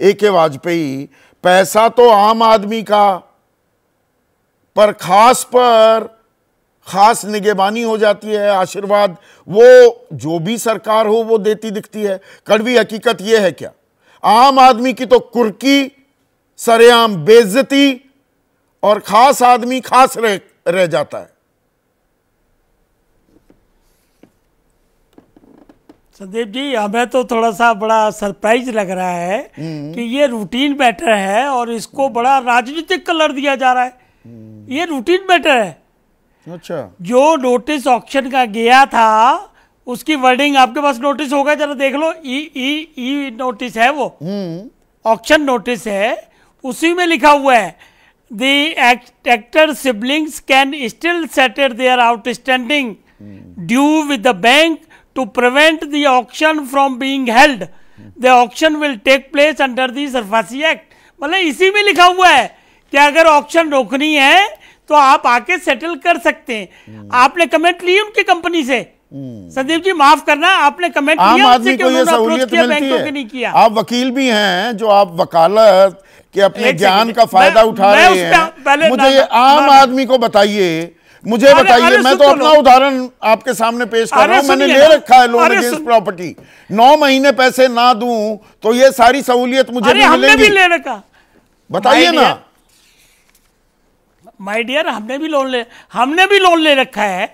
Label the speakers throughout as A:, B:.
A: ए के वाजपेयी पैसा तो आम आदमी का पर खास पर खास निगेबानी हो जाती है आशीर्वाद वो जो भी सरकार हो वो देती दिखती है कड़वी हकीकत ये है क्या आम आदमी की तो कुर्की सरेआम बेजती और खास आदमी खास रह, रह जाता है
B: संदीप जी हमें तो थोड़ा सा बड़ा सरप्राइज लग रहा है हम्म। कि ये रूटीन मैटर है और इसको हम्म। बड़ा राजनीतिक कलर दिया जा रहा है हम्म। ये रूटीन मैटर है अच्छा जो नोटिस ऑप्शन का गया था उसकी वर्डिंग आपके पास नोटिस होगा जरा देख लो ई ई ई नोटिस है वो ऑप्शन नोटिस है उसी में लिखा हुआ है the actor siblings can still settle their outstanding due with the bank to prevent the auction from being held the auction will take place under the SARFAESI Act. मतलब इसी में लिखा हुआ है कि अगर ऑप्शन रोकनी है तो आप आके सेटल कर सकते हैं हम्म। आपने कमेंट ली उनकी कंपनी से
A: हम्म।
B: संदीप जी माफ करना आपने कमेंट आम लिया आदमी को ये सहूलियत मिलती है नहीं किया
A: आप वकील भी हैं जो आप वकालत के अपने ज्ञान का फायदा उठा रहे हैं मुझे आम आदमी को बताइए मुझे बताइए मैं तो, तो अपना उदाहरण आपके सामने पेश कर रहा हूँ मैंने ले रखा है लोन अगेंस्ट प्रॉपर्टी नौ महीने पैसे ना दू तो ये सारी सहूलियत मुझे भी मिलेगी ले रखा बताइए ना माय
B: डियर हमने भी लोन ले हमने भी लोन ले रखा है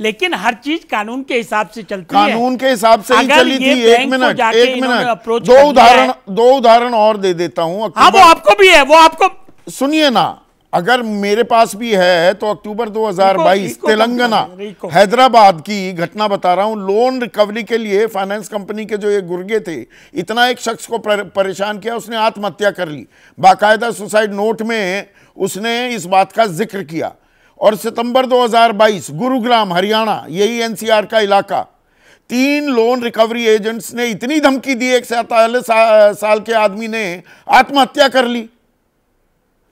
B: लेकिन हर चीज कानून के हिसाब से
A: चलती कानून है कानून के हिसाब से ही चली थी एक मिनट एक मिनट दो उदाहरण दो उदाहरण और दे देता हूं हाँ, वो आपको भी है वो आपको सुनिए ना अगर मेरे पास भी है तो अक्टूबर 2022 तेलंगाना हैदराबाद की घटना बता रहा हूँ लोन रिकवरी के लिए फाइनेंस कंपनी के जो ये गुर्गे थे इतना एक शख्स को परेशान किया उसने आत्महत्या कर ली बाकायदा सुसाइड नोट में उसने इस बात का जिक्र किया और सितंबर 2022 गुरुग्राम हरियाणा यही एनसीआर का इलाका तीन लोन रिकवरी एजेंट्स ने इतनी धमकी दी एक सैतालीस साल के आदमी ने आत्महत्या कर ली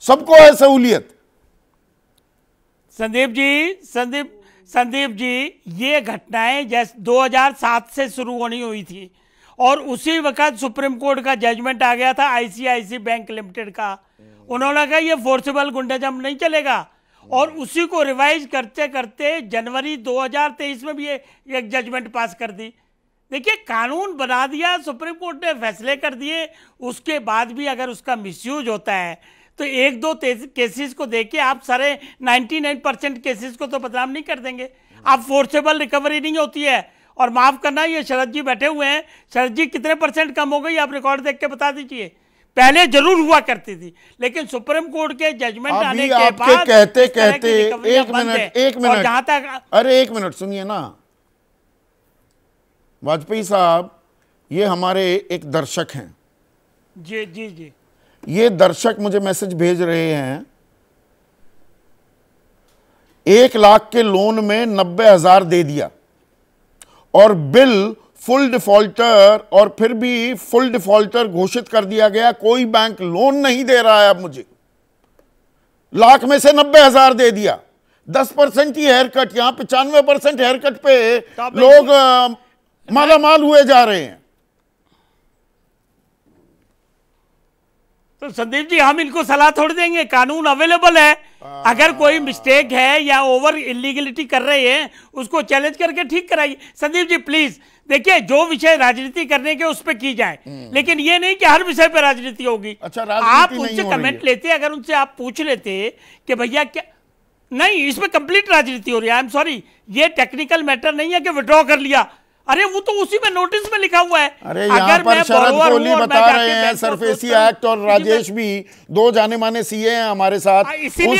A: सबको है सहूलियत
B: संदीप जी संदीप संदीप जी ये घटनाएं जैसे 2007 से शुरू होनी हुई थी और उसी वक्त सुप्रीम कोर्ट का जजमेंट आ गया था आईसीआईसी बैंक लिमिटेड का उन्होंने कहा ये फोर्सेबल गुंडाजम नहीं चलेगा और उसी को रिवाइज करते करते जनवरी 2023 में भी ये एक जजमेंट पास कर दी देखिए कानून बना दिया सुप्रीम कोर्ट ने फैसले कर दिए उसके बाद भी अगर उसका मिसयूज होता है तो एक दो केसेस को के आप सारे 99 परसेंट केसेस को तो बदनाम नहीं कर देंगे आप फोर्सेबल रिकवरी नहीं होती है और माफ़ करना ये शरद जी बैठे हुए हैं शरद जी कितने परसेंट कम हो गई आप रिकॉर्ड देख के बता दीजिए पहले जरूर हुआ करती थी लेकिन सुप्रीम कोर्ट के जजमेंट आने के बाद कहते कहते एक मिनट एक मिनट जहां तक
A: अरे एक मिनट सुनिए ना वाजपेयी साहब ये हमारे एक दर्शक हैं जी जी जी ये दर्शक मुझे मैसेज भेज रहे हैं एक लाख के लोन में नब्बे हजार दे दिया और बिल फुल डिफॉल्टर और फिर भी फुल डिफॉल्टर घोषित कर दिया गया कोई बैंक लोन नहीं दे रहा है अब मुझे लाख में से नब्बे हजार दे दिया दस परसेंट ही हेयर कट यहां पचानवे परसेंट हेयर कट पे लोग मालामाल हुए जा रहे हैं
B: संदीप जी हम इनको सलाह थोड़ी देंगे कानून अवेलेबल है आ, अगर कोई मिस्टेक हाँ। है या ओवर इलीगलिटी कर रहे हैं उसको चैलेंज करके ठीक कराइए संदीप जी प्लीज देखिए जो विषय राजनीति करने के उस पर की जाए हम्म। लेकिन ये नहीं कि हर विषय पर राजनीति होगी अच्छा आप उनसे कमेंट लेते अगर उनसे आप पूछ लेते कि भैया क्या नहीं इसमें कंप्लीट राजनीति हो रही है आई एम सॉरी ये टेक्निकल मैटर नहीं है कि विड्रॉ कर लिया अरे वो तो उसी में नोटिस में लिखा हुआ है अरे यहाँ पर शरद कोहली बता रहे हैं सरफेसी एक्ट और राजेश
A: भी दो जाने माने सीए हैं हमारे साथ उसमें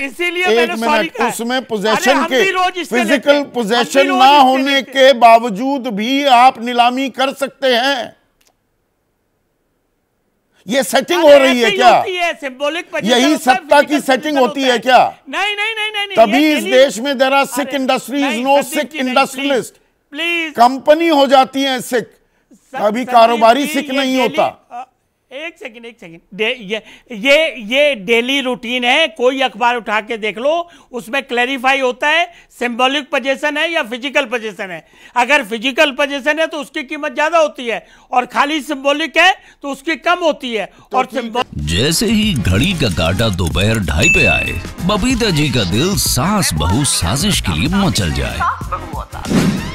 A: एक मिनट उसमें पोजेशन के फिजिकल पोजेशन ना होने के बावजूद भी आप नीलामी कर सकते हैं ये सेटिंग हो रही है क्या सिंबॉलिक यही सत्ता की सेटिंग होती है क्या नहीं नहीं नहीं नहीं तभी इस देश में there are Sikh industries no Sikh industrialist please company हो जाती है सिख अभी कारोबारी सिख नहीं होता
B: एक सेकंड एक सेकंड ये ये ये डेली रूटीन है कोई अखबार उठा के देख लो उसमें क्लैरिफाई होता है सिंबॉलिक पोजेशन है या फिजिकल पोजेशन है अगर फिजिकल पोजेशन है तो उसकी कीमत ज्यादा होती है और खाली सिंबॉलिक है तो उसकी कम होती है
A: तो और जैसे ही घड़ी का काटा दोपहर ढाई पे आए बबीता जी का दिल सास बहु साजिश के लिए मचल जाए